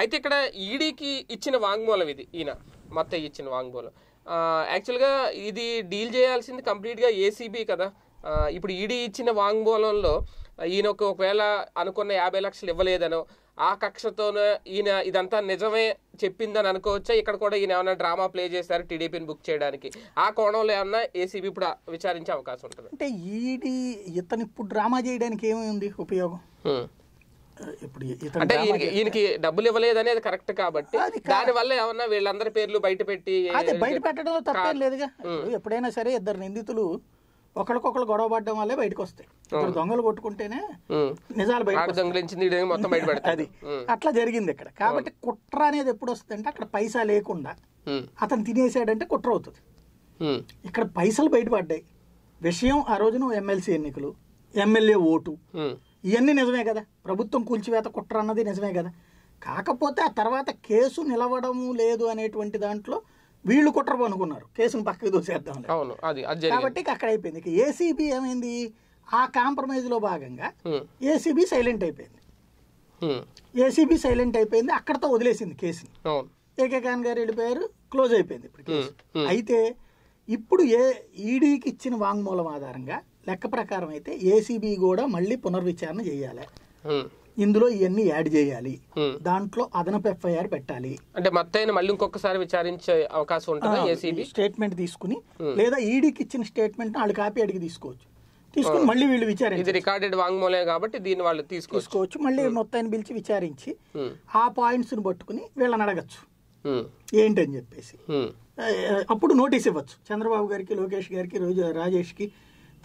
అయితే ఇక్కడ ఈడీకి e ఇచ్చిన వాంగ్మూలం ఇది ఈయన మత్త ఇచ్చిన వాంగ్మూలం యాక్చువల్గా ఇది డీల్ చేయాల్సింది కంప్లీట్గా ఏసీబీ కదా ఇప్పుడు ఈడీ e ఇచ్చిన వాంగ్మూలంలో ఈయన ఒకవేళ అనుకున్న యాభై లక్షలు ఇవ్వలేదనో ఆ కక్షతోనే ఈయన ఇదంతా నిజమే చెప్పిందని అనుకోవచ్చా ఇక్కడ కూడా ఈయన ఏమైనా డ్రామా ప్లే చేశారు టీడీపీని బుక్ చేయడానికి ఆ కోణంలో ఏమన్నా ఏసీబీ ఇప్పుడు విచారించే అవకాశం ఉంటుంది అంటే ఈడీ e ఇతను ఇప్పుడు డ్రామా చేయడానికి ఏమైంది ఉంది ఉపయోగం ఇప్పుడు అంటే ఈయనకి డబ్బులు ఇవ్వలేదు అనేది కరెక్ట్ కాబట్టి దాని వల్ల ఏమన్నా వీళ్ళందరి పేర్లు బయట పెట్టి అదే బయట పెట్టడంలో తప్పేం లేదుగా ఎప్పుడైనా సరే ఇద్దరు నిందితులు ఒకరికొకరు గొడవ పడడం వల్లే బయటకు వస్తాయి ఇక్కడ దొంగలు కొట్టుకుంటేనే నిజాలు బయట మొత్తం బయట అది అట్లా జరిగింది ఇక్కడ కాబట్టి కుట్ర అనేది ఎప్పుడు అంటే అక్కడ పైసా లేకుండా అతను తినేసాడంటే కుట్ర అవుతుంది ఇక్కడ పైసలు బయటపడ్డాయి విషయం ఆ రోజున ఎమ్మెల్సీ ఎన్నికలు ఎమ్మెల్యే ఓటు ఇవన్నీ నిజమే కదా ప్రభుత్వం కూల్చివేత కుట్ర అన్నది నిజమే కదా కాకపోతే ఆ తర్వాత కేసు నిలవడము లేదు అనేటువంటి దాంట్లో వీళ్ళు కుట్ర అనుకున్నారు కేసును పక్కకు దోసేద్దాం కాబట్టి అక్కడ అయిపోయింది ఇక ఏసీబీ ఏమైంది ఆ కాంప్రమైజ్లో భాగంగా ఏసీబీ సైలెంట్ అయిపోయింది ఏసీబీ సైలెంట్ అయిపోయింది అక్కడతో వదిలేసింది కేసుని ఏకే ఖాన్ గారు వెళ్ళిపోయారు క్లోజ్ అయిపోయింది ఇప్పుడు కేసు అయితే ఇప్పుడు ఏ ఈడీకి e ఇచ్చిన వాంగ్మూలం ఆధారంగా లెక్క ప్రకారం అయితే ఏసీబీ కూడా మళ్ళీ పునర్విచారణ చేయాలి ఇందులో ఇవన్నీ యాడ్ చేయాలి దాంట్లో అదనపు ఎఫ్ఐఆర్ పెట్టాలి అంటే మొత్తం మళ్ళీ ఇంకొకసారి విచారించే అవకాశం ఉంటుంది స్టేట్మెంట్ తీసుకుని లేదా ఈడీకి e ఇచ్చిన స్టేట్మెంట్ వాళ్ళు కాపీ అడిగి తీసుకోవచ్చు తీసుకుని మళ్ళీ వీళ్ళు విచారించి ఇది రికార్డెడ్ వాంగ్మూలే కాబట్టి దీన్ని వాళ్ళు తీసుకోవచ్చు మళ్ళీ మొత్తాన్ని పిలిచి విచారించి ఆ పాయింట్స్ ని పట్టుకుని వీళ్ళని అడగచ్చు ఏంటని చెప్పేసి అప్పుడు నోటీస్ ఇవ్వచ్చు చంద్రబాబు గారికి లోకేష్ గారికి రోజు రాజేష్కి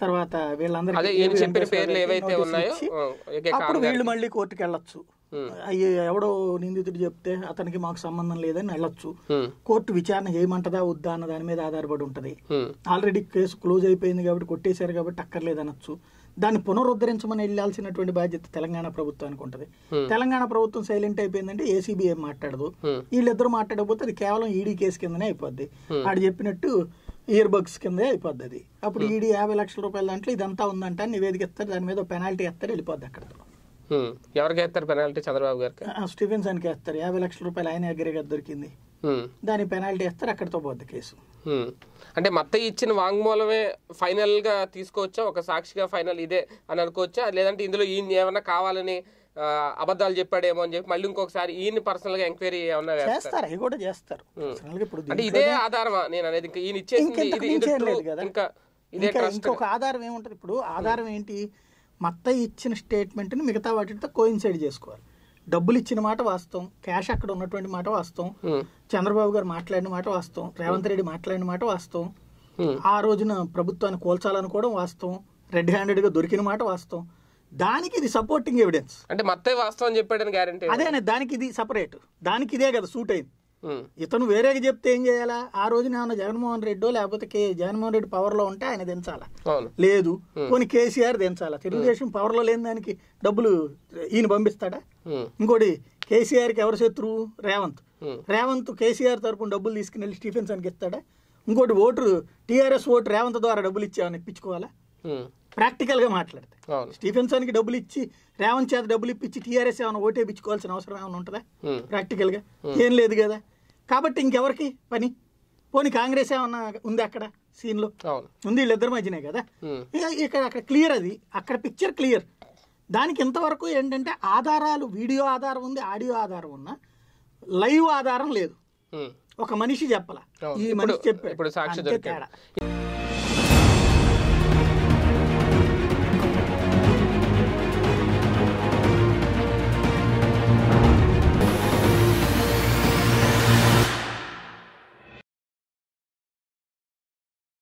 తర్వాత వీళ్ళందరూ చెప్పిన పేర్లు ఏవైతే ఉన్నాయో అప్పుడు వీళ్ళు మళ్ళీ కోర్టుకి వెళ్ళొచ్చు అయ్యో ఎవడో నిందితుడు చెప్తే అతనికి మాకు సంబంధం లేదని వెళ్ళొచ్చు కోర్టు విచారణ చేయమంటదా వద్దా అన్న దాని మీద ఆధారపడి ఉంటది ఆల్రెడీ కేసు క్లోజ్ అయిపోయింది కాబట్టి కొట్టేశారు కాబట్టి అక్కర్లేదనొచ్చు దాన్ని పునరుద్ధరించమని వెళ్లాల్సినటువంటి బాధ్యత తెలంగాణ ప్రభుత్వానికి ఉంటది తెలంగాణ ప్రభుత్వం సైలెంట్ అయిపోయిందంటే ఏసీబీ ఏం మాట్లాడదు వీళ్ళిద్దరు మాట్లాడకపోతే అది కేవలం ఈడీ కేసు కిందనే అయిపోద్ది ఆడు చెప్పినట్టు ఇయర్ బగ్స్ కిందే అయిపోద్ది అది అప్పుడు hmm. ఈడీ యాభై లక్షల రూపాయల దాంట్లో ఇదంతా ఉందంట నివేదిక ఇస్తారు దాని మీద పెనాల్టీ ఎత్తారు వెళ్ళిపోద్ది అక్కడ hmm. ఎవరికి వేస్తారు పెనాల్టీ చంద్రబాబు గారికి స్టీఫెన్సన్కి వేస్తారు యాభై లక్షల రూపాయలు ఆయన దగ్గరగా దొరికింది hmm. దాని పెనాల్టీ వేస్తారు అక్కడతో పోద్ది కేసు అంటే మత్త ఇచ్చిన వాంగ్మూలమే ఫైనల్ గా తీసుకోవచ్చా ఒక సాక్షిగా ఫైనల్ ఇదే అని అనుకోవచ్చా లేదంటే ఇందులో ఏమన్నా కావాలని అబద్ధాలు చెప్పాడేమో అని చెప్పి మళ్ళీ ఇంకొకసారి ఈయన పర్సనల్ గా ఎంక్వైరీ ఏమన్నా చేస్తారు అవి కూడా చేస్తారు hmm. ఇప్పుడు అంటే ఇదే ఆధారమా నేను అనేది ఇంకా ఈయన ఇచ్చేసింది ఇంకా ఇంకొక ఆధారం ఏముంటుంది ఇప్పుడు hmm. ఆధారం ఏంటి మత్త ఇచ్చిన స్టేట్మెంట్ ని మిగతా వాటితో కోయిన్సైడ్ చేసుకోవాలి డబ్బులు ఇచ్చిన మాట వాస్తవం క్యాష్ అక్కడ ఉన్నటువంటి మాట వాస్తవం hmm. చంద్రబాబు గారు మాట్లాడిన మాట వాస్తవం రేవంత్ రెడ్డి మాట్లాడిన మాట వాస్తవం ఆ రోజున ప్రభుత్వాన్ని కోల్చాలనుకోవడం వాస్తవం రెడ్ హ్యాండెడ్గా దొరికిన మాట వాస్తవం దానికి ఇది సపోర్టింగ్ ఎవిడెన్స్ అంటే మత్తే వాస్తవం చెప్పాడని గ్యారంటీ అదేనే దానికి ఇది సపరేట్ దానికి ఇదే కదా సూట్ అయింది ఇతను వేరేకి చెప్తే ఏం చేయాలా ఆ రోజున ఏమన్నా జగన్మోహన్ రెడ్డో లేకపోతే కే జగన్మోహన్ రెడ్డి పవర్ లో ఉంటే ఆయన దించాలా లేదు కొన్ని కేసీఆర్ దించాలా తెలుగుదేశం పవర్ లో లేని దానికి డబ్బులు ఈయన పంపిస్తాడా ఇంకోటి కేసీఆర్ కి ఎవరు శత్రువు రేవంత్ రేవంత్ కేసీఆర్ తరపున డబ్బులు తీసుకుని వెళ్ళి స్టీఫెన్సన్కి ఇస్తాడా ఇంకోటి ఓటు టీఆర్ఎస్ ఓటు రేవంత్ ద్వారా డబ్బులు ఇచ్చామని ఇప్పించుకోవాలా ప్రాక్టికల్గా మాట్లాడితే కి డబ్బులు ఇచ్చి రేవంత్ చేత డబ్బులు ఇప్పించి టీఆర్ఎస్ ఏమైనా ఓటేపిచ్చుకోవాల్సిన అవసరం ఏమైనా ఉంటుందా ప్రాక్టికల్గా ఏం లేదు కదా కాబట్టి ఇంకెవరికి పని పోనీ కాంగ్రెస్ ఏమన్నా ఉంది అక్కడ సీన్లో ఉంది వీళ్ళిద్దరు మధ్యనే కదా ఇక్కడ అక్కడ క్లియర్ అది అక్కడ పిక్చర్ క్లియర్ దానికి ఇంతవరకు ఏంటంటే ఆధారాలు వీడియో ఆధారం ఉంది ఆడియో ఆధారం ఉన్నా లైవ్ ఆధారం లేదు ఒక మనిషి చెప్పాల ఈ మనిషి చెప్పాడు